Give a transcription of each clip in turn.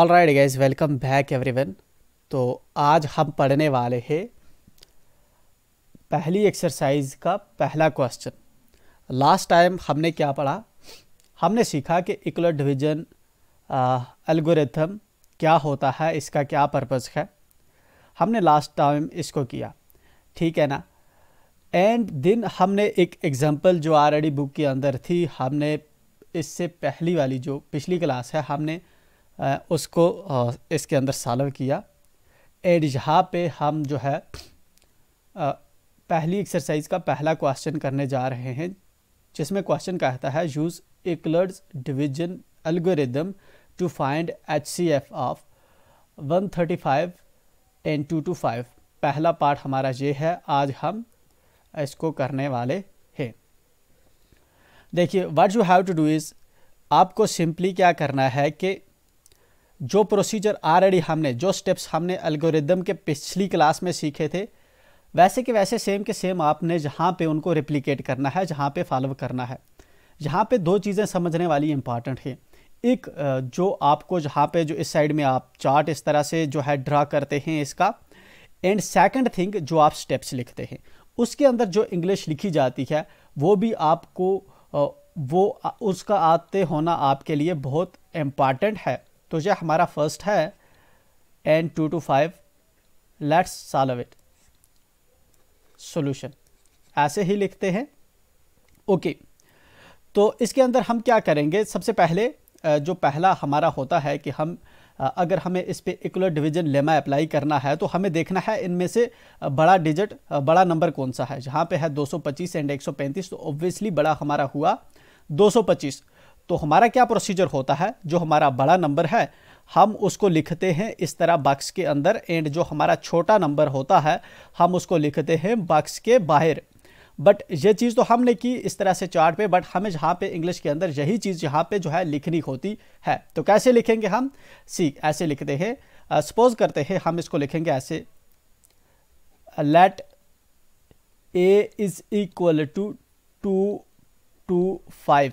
All right guys welcome back everyone तो आज हम पढ़ने वाले हैं पहली एक्सरसाइज का पहला क्वेश्चन लास्ट टाइम हमने क्या पढ़ा हमने सीखा कि इक्वल डिवीजन एल्गोरिथम क्या होता है इसका क्या पर्पस है हमने लास्ट टाइम इसको किया ठीक है ना एंड दिन हमने एक एग्जांपल जो ऑलरेडी बुक के अंदर थी हमने इससे पहली वाली जो पिछली क्लास है हमने उसको इसके अंदर सॉल्व किया यहाँ पे हम जो है पहली एक्सरसाइज का पहला क्वेश्चन करने जा रहे हैं जिसमें क्वेश्चन कहता है use Euclid's division algorithm to find H C F of one thirty five ten two to five पहला पार्ट हमारा ये है आज हम इसको करने वाले हैं देखिए what you have to do is आपको सिंपली क्या करना है कि जो प्रोसीजर ऑलरेडी हमने जो स्टेप्स हमने एल्गोरिदम के पिछली क्लास में सीखे थे वैसे के वैसे सेम के सेम आपने जहाँ पे उनको रिप्लिकेट करना है जहाँ पे फॉलो करना है यहाँ पे दो चीज़ें समझने वाली इंपॉर्टेंट हैं एक जो आपको जहाँ पे जो इस साइड में आप चार्ट इस तरह से जो है ड्रा करते हैं इसका एंड सेकंड थिंग जो आप स्टेप्स लिखते हैं उसके अंदर जो इंग्लिश लिखी जाती है वो भी आपको वो उसका आते होना आपके लिए बहुत इम्पॉर्टेंट है तो ये हमारा फर्स्ट है and two to five let's solve it solution ऐसे ही लिखते हैं ओके okay. तो इसके अंदर हम क्या करेंगे सबसे पहले जो पहला हमारा होता है कि हम अगर हमें इस पर इक्वल डिवीजन लेमा अप्लाई करना है तो हमें देखना है इनमें से बड़ा डिजिट बड़ा नंबर कौन सा है जहाँ पे है 225 एंड 135 तो ऑब्वियसली बड़ा हमारा हुआ 225 तो हमारा क्या प्रोसीजर होता है जो हमारा बड़ा नंबर है हम उसको लिखते हैं इस तरह बक्स के अंदर एंड जो हमारा छोटा नंबर होता है हम उसको लिखते हैं बक्स के बाहर बट ये चीज़ तो हमने की इस तरह से चार्ट पे बट हमें जहाँ पे इंग्लिश के अंदर यही चीज़ यहाँ पे जो है लिखनी होती है तो कैसे लिखेंगे हम सी ऐसे लिखते हैं सपोज करते हैं हम इसको लिखेंगे ऐसे let A is equal to two to five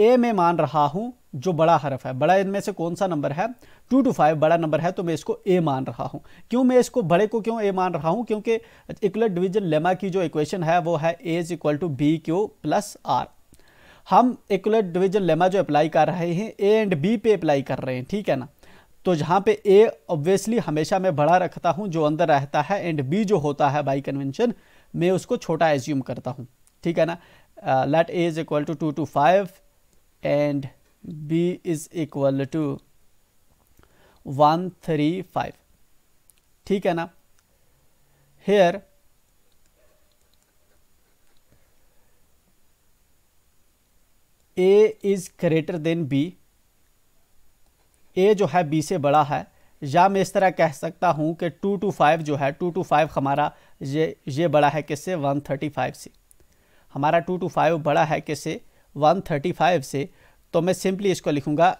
A में मान रहा हूं जो बड़ा हरफ है बड़ा इनमें से कौन सा नंबर है टू टू फाइव बड़ा नंबर है तो मैं इसको ए मान रहा हूं क्यों मैं इसको बड़े को क्यों ए मान रहा हूं क्योंकि इक्वलर डिवीजन लेमा की जो इक्वेशन है वो है A is equal to B Q plus R हम इक्वलर डिवीजन लेमा जो अप्लाई कर रहे हैं ए एंड बी पे अप्लाई कर रहे हैं ठीक है ना तो जहाँ पे ए ऑब्वियसली हमेशा मैं बड़ा रखता हूँ जो अंदर रहता है एंड बी जो होता है बाई कन्वेंशन मैं उसको छोटा एज्यूम करता हूँ ठीक है ना let A is equal to two to five and b is equal to 135 ठीक है ना here a is greater than b a जो है b से बड़ा है या मैं इस तरह कह सकता हूं कि टू टू फाइव जो है टू टू फाइव हमारा ये ये बड़ा है किससे वन थर्टी फाइव से हमारा टू टू फाइव बड़ा है किससे 135 से तो मैं सिंपली इसको लिखूंगा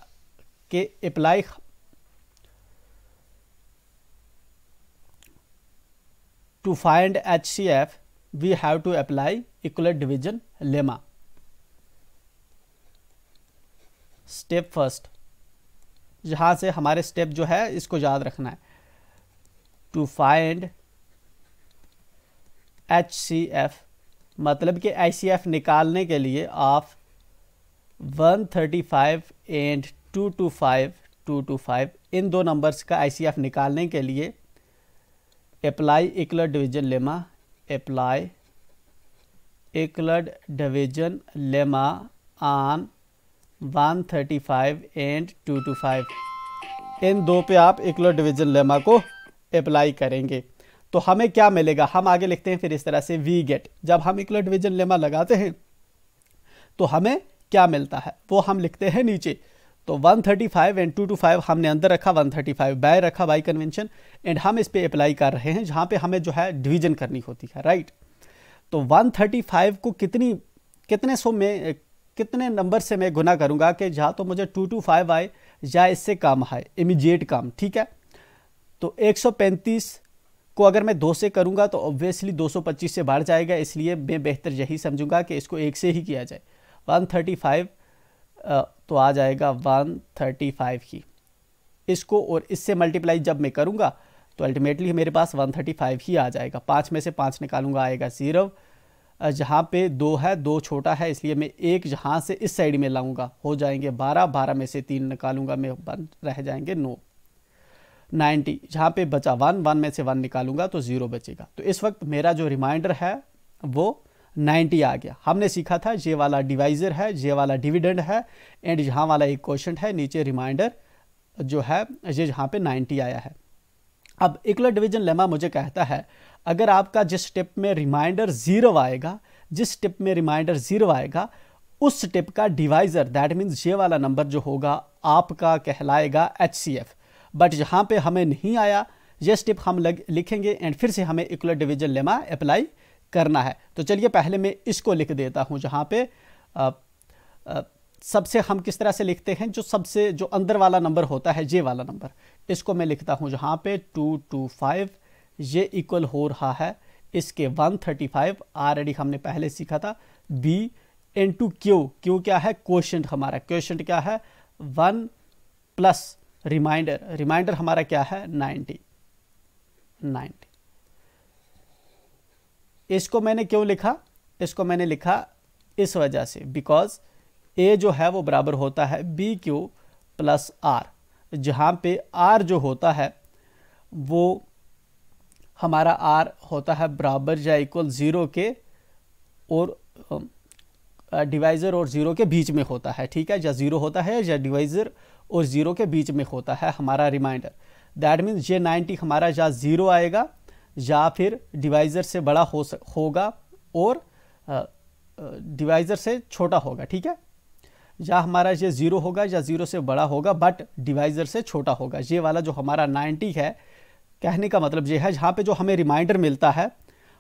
कि apply to find H C F we have to apply Euclid division lemma step first यहां से हमारे स्टेप जो है इसको याद रखना है to find H C F मतलब कि एच सी एफ निकालने के लिए आप one thirty five and two two to two five फाइव इन दो नंबर्स का एफ निकालने के लिए apply Euclid division lemma apply Euclid division lemma on five and five इन दो पे आप इक्लर डिवीजन लेमा को अप्लाई करेंगे तो हमें क्या मिलेगा हम आगे लिखते हैं फिर इस तरह से वी गेट जब हम इक्लर डिवीजन लेमा लगाते हैं तो हमें क्या मिलता है वो हम लिखते हैं नीचे तो 135 एंड टू हमने अंदर रखा 135 बाय रखा बाई कन्वेंशन एंड हम इस पर अप्लाई कर रहे हैं जहाँ पे हमें जो है डिवीजन करनी होती है राइट तो 135 को कितनी कितने सौ में कितने नंबर से मैं गुना करूँगा कि जहाँ तो मुझे 225 आए या इससे काम आए इमीजिएट काम ठीक है तो 135 को अगर मैं दो से करूँगा तो ऑब्वियसली 225 से बढ़ जाएगा इसलिए मैं बेहतर यही समझूंगा कि इसको एक से ही किया जाए वन थर्टी फाइव तो आ जाएगा वन थर्टी फाइव ही इसको और इससे मल्टीप्लाई जब मैं करूँगा तो अल्टीमेटली मेरे पास वन थर्टी फाइव ही आ जाएगा पाँच में से पाँच निकालूंगा आएगा ज़ीरो जहाँ पे दो है दो छोटा है इसलिए मैं एक जहाँ से इस साइड में लाऊंगा हो जाएंगे बारह बारह में से तीन निकालूंगा मैं वन रह जाएंगे नौ नाइन्टी जहाँ पे बचा वन वन में से वन निकालूंगा तो ज़ीरो बचेगा तो इस वक्त मेरा जो रिमाइंडर है वो 90 आ गया हमने सीखा था जे वाला डिवाइजर है जे वाला डिविडेंड है एंड यहाँ वाला एक क्वेश्चन है नीचे रिमाइंडर जो है ये यहाँ पे 90 आया है अब इक्वल डिवीजन लेमा मुझे कहता है अगर आपका जिस स्टेप में रिमाइंडर ज़ीरो आएगा जिस स्टेप में रिमाइंडर ज़ीरो आएगा उस स्टेप का डिवाइजर दैट मीन्स ये वाला नंबर जो होगा आपका कहलाएगा एच सी एफ बट यहाँ पर हमें नहीं आया ये स्टेप हम लग, लिखेंगे एंड फिर से हमें इक्वल डिवीजन लेमा अप्लाई करना है तो चलिए पहले मैं इसको लिख देता हूँ जहाँ पे आ, आ, सबसे हम किस तरह से लिखते हैं जो सबसे जो अंदर वाला नंबर होता है जे वाला नंबर इसको मैं लिखता हूँ जहाँ पे टू टू फाइव ये इक्वल हो रहा है इसके वन थर्टी फाइव ऑलरेडी हमने पहले सीखा था B into Q Q क्या है क्वेश्चन हमारा क्वेश्चन क्या है वन प्लस रिमाइंडर रिमाइंडर हमारा क्या है नाइन्टी नाइन्टी इसको मैंने क्यों लिखा इसको मैंने लिखा इस वजह से बिकॉज ए जो है वो बराबर होता है बी क्यू प्लस आर जहाँ पे आर जो होता है वो हमारा आर होता है बराबर या इक्वल ज़ीरो के और डिवाइज़र और ज़ीरो के बीच में होता है ठीक है या ज़ीरो होता है या डिवाइज़र और ज़ीरो के बीच में होता है हमारा रिमाइंडर दैट मीन्स ये नाइन्टी हमारा या ज़ीरो आएगा या फिर डिवाइज़र से बड़ा हो सक होगा और डिवाइज़र से छोटा होगा ठीक है या हमारा ये ज़ीरो होगा या ज़ीरो से बड़ा होगा बट डिवाइज़र से छोटा होगा ये वाला जो हमारा नाइन्टी है कहने का मतलब ये है जहाँ पे जो हमें रिमाइंडर मिलता है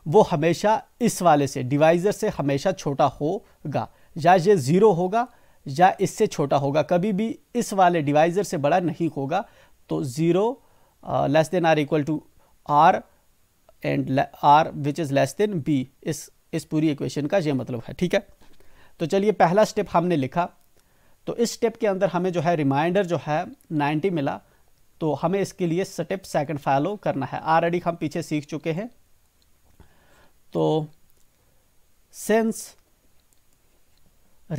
वो हमेशा इस वाले से डिवाइज़र से हमेशा छोटा होगा या ये ज़ीरो होगा या इससे छोटा होगा कभी भी इस वाले डिवाइज़र से बड़ा नहीं होगा तो zero less than or equal to R and R which is less than B इस इस पूरी इक्वेशन का ये मतलब है ठीक है तो चलिए पहला स्टेप हमने लिखा तो इस स्टेप के अंदर हमें जो है रिमाइंडर जो है 90 मिला तो हमें इसके लिए स्टेप सेकंड फॉलो करना है ऑलरेडी हम पीछे सीख चुके हैं तो since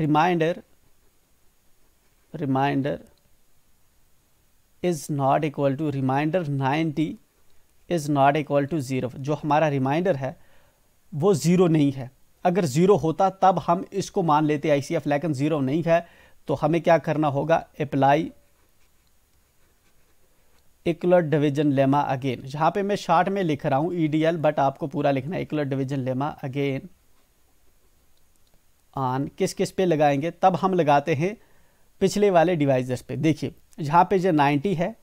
remainder remainder is not equal to remainder 90 is not equal to zero जो हमारा रिमाइंडर है वो ज़ीरो नहीं है अगर ज़ीरो होता तब हम इसको मान लेते आई सी एफ लेकिन ज़ीरो नहीं है तो हमें क्या करना होगा apply Euclid division lemma again यहाँ पे मैं शार्ट में लिख रहा हूँ ई डी एल बट आपको पूरा लिखना है Euclid division lemma again on किस किस पे लगाएंगे तब हम लगाते हैं पिछले वाले डिवाइजर्स पे देखिए यहाँ पे जो 90 है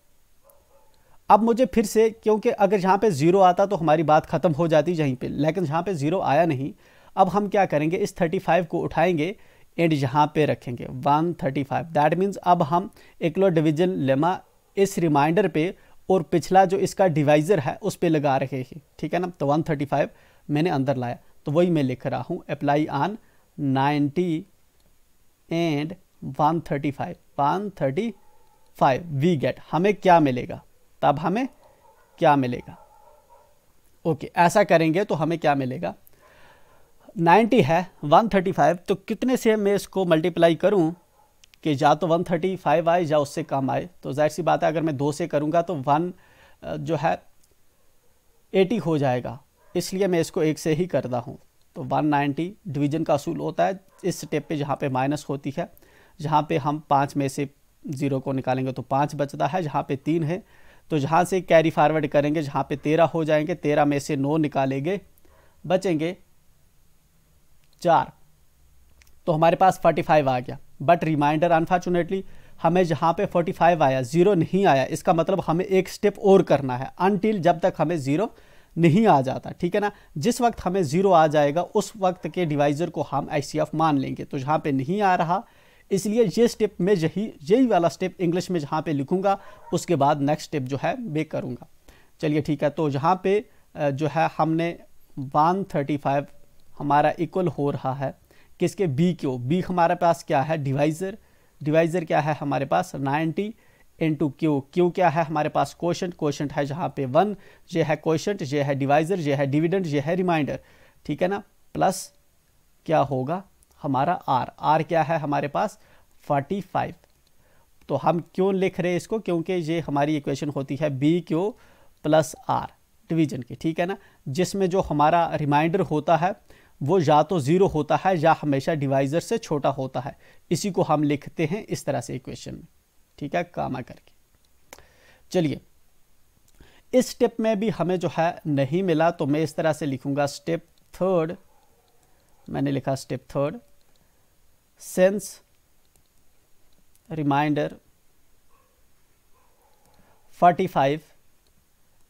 अब मुझे फिर से क्योंकि अगर यहाँ पे ज़ीरो आता तो हमारी बात ख़त्म हो जाती यहीं पे लेकिन यहाँ पे ज़ीरो आया नहीं अब हम क्या करेंगे इस 35 को उठाएंगे एंड यहाँ पे रखेंगे 135 थर्टी फाइव दैट मीन्स अब हम एकलो डिविजन लेमा इस रिमाइंडर पे और पिछला जो इसका डिवाइज़र है उस पर लगा रहे हैं ठीक है ना तो फाइव मैंने अंदर लाया तो वही मैं लिख रहा हूँ apply on ninety and thirty five we get हमें क्या मिलेगा तब हमें क्या मिलेगा ओके ऐसा करेंगे तो हमें क्या मिलेगा 90 है 135 तो कितने से मैं इसको मल्टीप्लाई करूं कि या तो 135 आए या उससे कम आए तो जाहिर सी बात है अगर मैं दो से करूंगा तो वन जो है 80 हो जाएगा इसलिए मैं इसको एक से ही करता हूं तो 190 डिवीजन का असूल होता है इस स्टेप पे जहाँ पे माइनस होती है जहाँ पे हम पाँच में से ज़ीरो को निकालेंगे तो पाँच बचता है जहाँ पे तीन है तो जहाँ से कैरी फारवर्ड करेंगे जहाँ पे तेरह हो जाएंगे तेरह में से नौ निकालेंगे बचेंगे चार तो हमारे पास फोर्टी फाइव आ गया बट रिमाइंडर अनफॉर्चुनेटली हमें जहाँ पे फाइव आया ज़ीरो नहीं आया इसका मतलब हमें एक स्टेप और करना है अनटिल जब तक हमें ज़ीरो नहीं आ जाता ठीक है ना जिस वक्त हमें ज़ीरो आ जाएगा उस वक्त के डिवाइज़र को हम आई मान लेंगे तो जहाँ पर नहीं आ रहा इसलिए ये स्टेप मैं यही यही वाला स्टेप इंग्लिश में जहाँ पे लिखूँगा उसके बाद नेक्स्ट स्टेप जो है मैं करूँगा चलिए ठीक है तो जहाँ पे जो है हमने 135 हमारा इक्वल हो रहा है किसके बी क्यों बी हमारे पास क्या है डिवाइज़र डिवाइज़र क्या है हमारे पास इन इंटू क्यू क्यू क्या है हमारे पास क्वेश्चन क्वेश्चन है जहाँ पे वन ये है क्वेश्चन ये है डिवाइज़र ये है डिविडेंड ये है रिमाइंडर ठीक है ना प्लस क्या होगा हमारा आर आर क्या है हमारे पास फोर्टी फाइव तो हम क्यों लिख रहे हैं इसको क्योंकि ये हमारी इक्वेशन होती है B Q plus R division की ठीक है ना जिसमें जो हमारा रिमाइंडर होता है वो या तो ज़ीरो होता है या हमेशा डिवाइज़र से छोटा होता है इसी को हम लिखते हैं इस तरह से इक्वेशन में ठीक है कामा करके चलिए इस स्टेप में भी हमें जो है नहीं मिला तो मैं इस तरह से लिखूंगा स्टेप थर्ड मैंने लिखा step third since remainder 45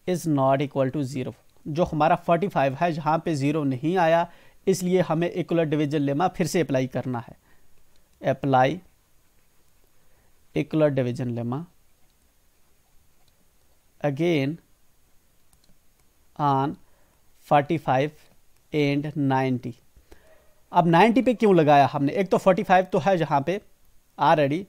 is not equal to zero जो हमारा 45 है जहाँ पे ज़ीरो नहीं आया इसलिए हमें इक्वलर डिवीजन लेमा फिर से अप्लाई करना है apply Euclid division lemma again on 45 and 90 अब 90 पे क्यों लगाया हमने एक तो 45 तो है जहाँ पे रेडी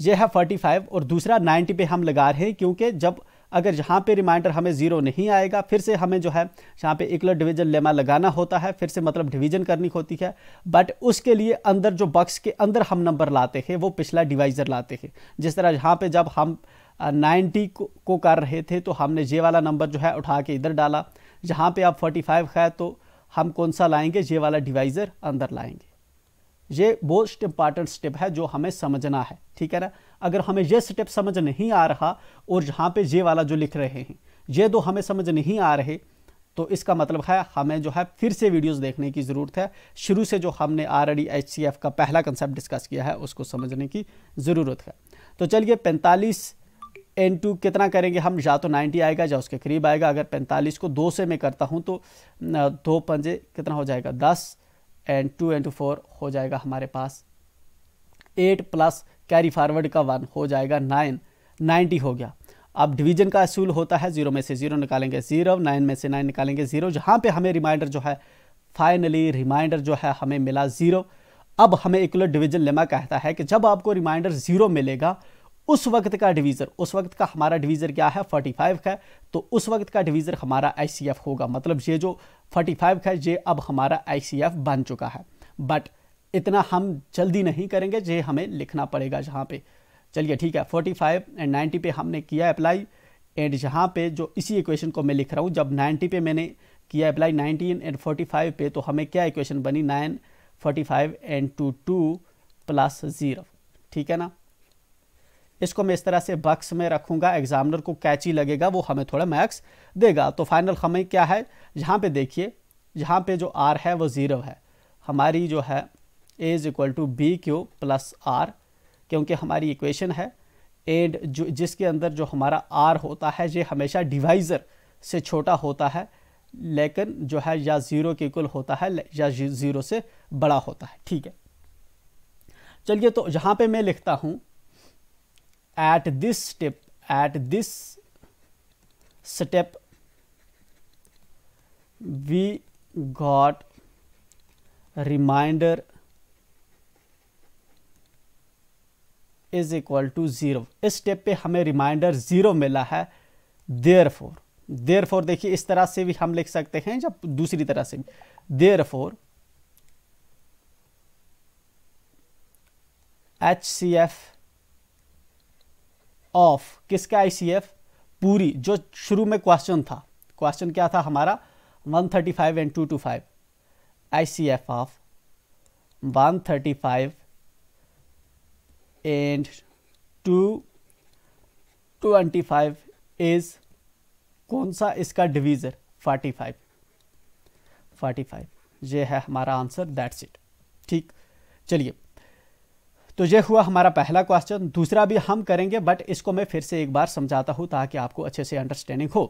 ये है 45 और दूसरा 90 पे हम लगा रहे हैं क्योंकि जब अगर जहाँ पे रिमाइंडर हमें ज़ीरो नहीं आएगा फिर से हमें जो है जहाँ पे इकलर डिवीजन लेमा लगाना होता है फिर से मतलब डिवीजन करनी होती है बट उसके लिए अंदर जो बक्स के अंदर हम नंबर लाते हैं वो पिछला डिवाइज़र लाते हैं जिस तरह जहाँ पर जब हम नाइन्टी को, को कर रहे थे तो हमने ये वाला नंबर जो है उठा के इधर डाला जहाँ पर आप फोर्टी है तो हम कौन सा लाएंगे ये वाला डिवाइज़र अंदर लाएंगे ये मोस्ट इंपॉर्टेंट स्टेप है जो हमें समझना है ठीक है ना अगर हमें ये स्टेप समझ नहीं आ रहा और जहाँ पे ये वाला जो लिख रहे हैं ये दो हमें समझ नहीं आ रहे तो इसका मतलब है हमें जो है फिर से वीडियोस देखने की ज़रूरत है शुरू से जो हमने आर एच का पहला कंसेप्ट डिस्कस किया है उसको समझने की ज़रूरत है तो चलिए पैंतालीस एन टू कितना करेंगे हम या तो 90 आएगा या उसके करीब आएगा अगर 45 को दो से मैं करता हूँ तो दो पंजे कितना हो जाएगा 10 and two and two four हो जाएगा हमारे पास 8 प्लस कैरी फॉरवर्ड का वन हो जाएगा 9 90 हो गया अब डिवीजन का असूल होता है जीरो में से जीरो निकालेंगे जीरो नाइन में से नाइन निकालेंगे जीरो जहाँ पे हमें रिमाइंडर जो है फाइनली रिमाइंडर जो है हमें मिला जीरो अब हमें इक्वल डिवीजन लेमा कहता है कि जब आपको रिमाइंडर जीरो मिलेगा उस वक्त का डिवीज़र उस वक्त का हमारा डिवीज़र क्या है 45 है तो उस वक्त का डिवीज़र हमारा आई होगा मतलब ये जो 45 है ये अब हमारा आई बन चुका है बट इतना हम जल्दी नहीं करेंगे ये हमें लिखना पड़ेगा जहाँ पे चलिए ठीक है 45 एंड नाइन्टी पे हमने किया अप्लाई एंड यहाँ पे जो इसी इक्वेशन को मैं लिख रहा हूँ जब नाइन्टी पे मैंने किया अप्लाई नाइनटीन एंड फोर्टी पे तो हमें क्या इक्वेशन बनी nine forty and two two plus zero ठीक है ना इसको मैं इस तरह से बक्स में रखूंगा एग्जामिनर को कैची लगेगा वो हमें थोड़ा मैक्स देगा तो फाइनल हमें क्या है जहाँ पे देखिए जहाँ पे जो आर है वो ज़ीरो है हमारी जो है A is equal to B Q plus R क्योंकि हमारी इक्वेशन है एंड जो जिसके अंदर जो हमारा आर होता है ये हमेशा डिवाइज़र से छोटा होता है लेकिन जो है या ज़ीरो के इक्वल होता है या ज़ीरो से बड़ा होता है ठीक है चलिए तो यहाँ पे मैं लिखता हूँ at this step at this step we got reminder is equal to zero इस स्टेप पे हमें रिमाइंडर ज़ीरो मिला है देर फोर देर फोर देखिए इस तरह से भी हम लिख सकते हैं जब दूसरी तरह से भी there four H C F of किसका आईसीएफ पूरी जो शुरू में क्वेश्चन था क्वेश्चन क्या था हमारा 135 एंड 225 आईसीएफ ऑफ 135 ट्वेंटी 225 इज कौन सा इसका डिवीज़र 45 45 ये है हमारा आंसर दैट्स इट ठीक चलिए तो ये हुआ हमारा पहला क्वेश्चन दूसरा भी हम करेंगे बट इसको मैं फिर से एक बार समझाता हूँ ताकि आपको अच्छे से अंडरस्टैंडिंग हो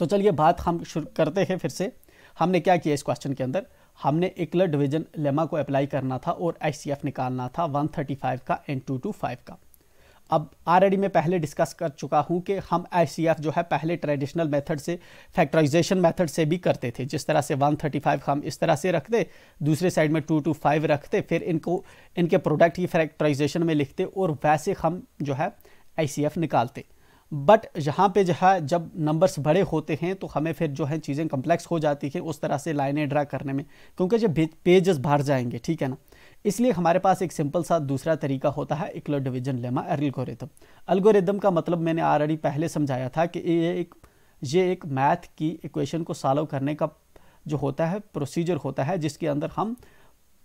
तो चलिए बात हम शुरू करते हैं फिर से हमने क्या किया इस क्वेश्चन के अंदर हमने इकलर डिवीजन लेमा को अप्लाई करना था और आई निकालना था 135 का एंड 225 का अब ऑलरेडी मैं पहले डिस्कस कर चुका हूँ कि हम आई जो है पहले ट्रेडिशनल मेथड से फैक्टराइजेशन मेथड से भी करते थे जिस तरह से 135 हम इस तरह से रखते दूसरे साइड में 225 रखते फिर इनको इनके प्रोडक्ट की फैक्टराइजेशन में लिखते और वैसे हम जो है आई निकालते बट यहाँ पे जो है जब नंबर्स बड़े होते हैं तो हमें फिर जो है चीज़ें कम्प्लेक्स हो जाती है उस तरह से लाइनें ड्रा करने में क्योंकि जब पेजेस बाहर जाएंगे ठीक है ना इसलिए हमारे पास एक सिंपल सा दूसरा तरीका होता है Euclid division lemma algorithm algorithm का मतलब मैंने ऑलरेडी पहले समझाया था कि ये एक ये एक मैथ की इक्वेशन को सॉल्व करने का जो होता है प्रोसीजर होता है जिसके अंदर हम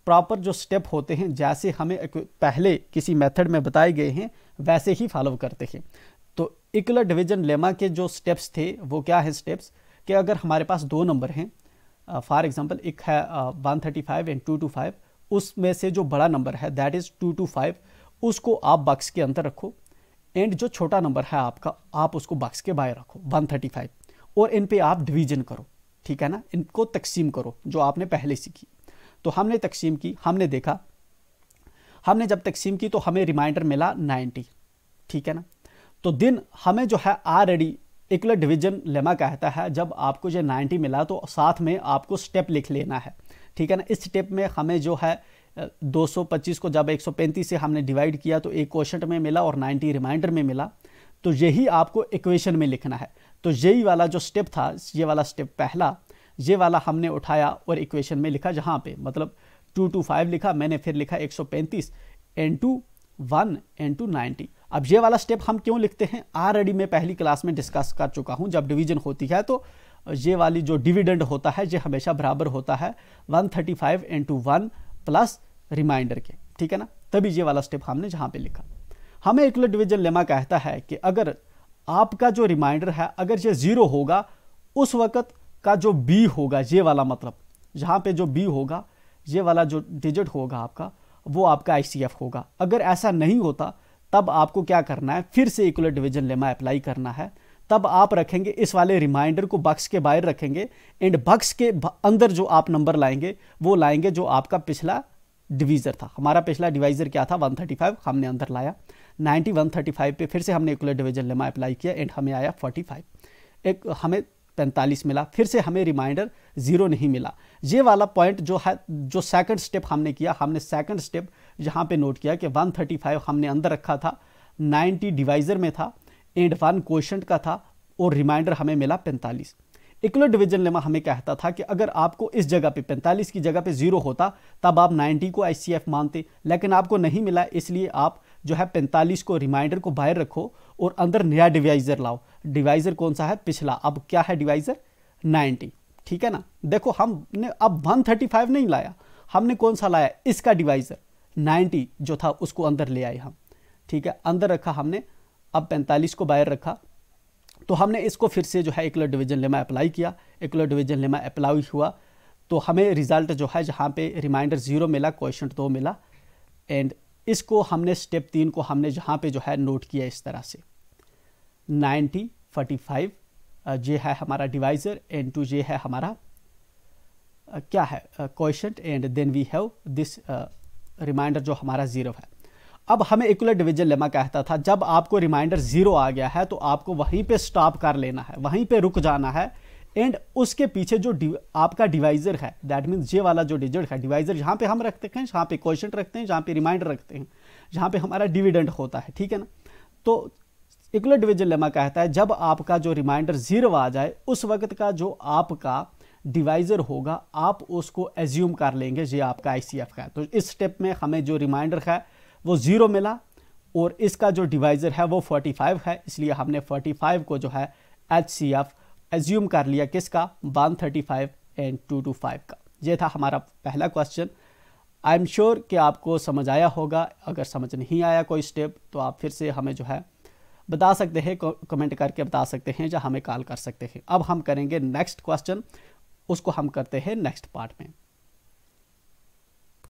प्रॉपर जो स्टेप होते हैं जैसे हमें पहले किसी मेथड में बताए गए हैं वैसे ही फॉलो करते हैं इकलर डिवीजन लेमा के जो स्टेप्स थे वो क्या है स्टेप्स कि अगर हमारे पास दो नंबर हैं फॉर एग्जांपल एक है one thirty five and two to five उसमें से जो बड़ा नंबर है that is two to five उसको आप बक्स के अंदर रखो एंड जो छोटा नंबर है आपका आप उसको बक्स के बाहर रखो वन थर्टी फाइव और इन पर आप डिवीजन करो ठीक है ना इनको तकसीम करो जो आपने पहले सीखी तो हमने तकसीम की हमने देखा हमने जब तकसीम की तो हमें रिमाइंडर मिला नाइन्टी ठीक है ना तो दिन हमें जो है ऑलरेडी इक्वल डिवीजन लेमा कहता है जब आपको जो 90 मिला तो साथ में आपको स्टेप लिख लेना है ठीक है ना इस स्टेप में हमें जो है 225 को जब 135 से हमने डिवाइड किया तो एक क्वेश्चन में मिला और 90 रिमाइंडर में मिला तो यही आपको इक्वेशन में लिखना है तो यही वाला जो स्टेप था ये वाला स्टेप पहला ये वाला हमने उठाया और इक्वेशन में लिखा जहाँ पर मतलब टू टू फाइव लिखा मैंने फिर लिखा एक सौ पैंतीस into one into ninety अब ये वाला स्टेप हम क्यों लिखते हैं ऑलरेडी मैं पहली क्लास में डिस्कस कर चुका हूँ जब डिवीजन होती है तो ये वाली जो डिविडेंड होता है ये हमेशा बराबर होता है 135 thirty five into one plus remainder के ठीक है ना तभी ये वाला स्टेप हमने जहाँ पे लिखा हमें एक डिवीजन लेमा कहता है कि अगर आपका जो रिमाइंडर है अगर ये ज़ीरो होगा उस वक्त का जो बी होगा ये वाला मतलब जहाँ पे जो बी होगा ये वाला जो डिजिट होगा आपका वो आपका आई होगा अगर ऐसा नहीं होता तब आपको क्या करना है फिर से इक्वल डिवीजन लेमा अप्लाई करना है तब आप रखेंगे इस वाले रिमाइंडर को बक्स के बाहर रखेंगे एंड बक्स के अंदर जो आप नंबर लाएंगे वो लाएंगे जो आपका पिछला डिवीज़र था हमारा पिछला डिवाइजर क्या था 135 हमने अंदर लाया 90 135 पे फिर से हमने इक्वल डिवीजन लेमा अप्लाई किया एंड हमें आया 45 एक हमें 45 मिला फिर से हमें रिमाइंडर ज़ीरो नहीं मिला ये वाला पॉइंट जो है जो सेकंड स्टेप हमने किया हमने सेकंड स्टेप यहाँ पे नोट किया कि 135 हमने अंदर रखा था 90 डिवाइजर में था एंड वन क्वेश्चन का था और रिमाइंडर हमें मिला 45 इक्लो डिवीजन लेमा हमें कहता था कि अगर आपको इस जगह पे 45 की जगह पे ज़ीरो होता तब आप 90 को आई मानते लेकिन आपको नहीं मिला इसलिए आप जो है 45 को रिमाइंडर को बाहर रखो और अंदर नया डिवाइज़र लाओ डिवाइज़र कौन सा है पिछला अब क्या है डिवाइज़र 90 ठीक है ना देखो हमने अब 135 नहीं लाया हमने कौन सा लाया इसका डिवाइज़र नाइन्टी जो था उसको अंदर ले आए हम ठीक है अंदर रखा हमने अब पैंतालीस को बाहर रखा तो हमने इसको फिर से जो है एक डिवीजन लेमा अप्लाई किया एक डिवीजन लेमा अप्लाई हुआ तो हमें रिज़ल्ट जो है जहाँ पे रिमाइंडर ज़ीरो मिला क्वेश्चन दो मिला एंड इसको हमने स्टेप तीन को हमने जहाँ पे जो है नोट किया इस तरह से नाइन्टी फोर्टी फाइव जे है हमारा डिवाइज़र एंड टू जे है हमारा क्या है question and then we have this remainder जो हमारा ज़ीरो है अब हमें इक्वल डिविजन लेमा कहता था जब आपको रिमाइंडर ज़ीरो आ गया है तो आपको वहीं पे स्टॉप कर लेना है वहीं पे रुक जाना है एंड उसके पीछे जो आपका डिवाइज़र है दैट मीन्स ये वाला जो डिजिट है डिवाइज़र जहाँ पे हम रखते हैं जहाँ पे क्वेश्चन रखते हैं जहाँ पे रिमाइंडर रखते हैं जहाँ पे हमारा डिविडेंड होता है ठीक है ना तो इक्वल डिविजन लेमा कहता है जब आपका जो रिमाइंडर ज़ीरो आ जाए उस वक्त का जो आपका डिवाइज़र होगा आप उसको एज्यूम कर लेंगे ये आपका आई का है तो इस स्टेप में हमें जो रिमाइंडर है वो ज़ीरो मिला और इसका जो डिवाइज़र है वो 45 है इसलिए हमने 45 को जो है एच सी एफ एज्यूम कर लिया किसका 135 एंड 225 का ये था हमारा पहला क्वेश्चन आई एम श्योर कि आपको समझ आया होगा अगर समझ नहीं आया कोई स्टेप तो आप फिर से हमें जो है बता सकते हैं कमेंट करके बता सकते हैं या हमें कॉल कर सकते हैं अब हम करेंगे नेक्स्ट क्वेश्चन उसको हम करते हैं नेक्स्ट पार्ट में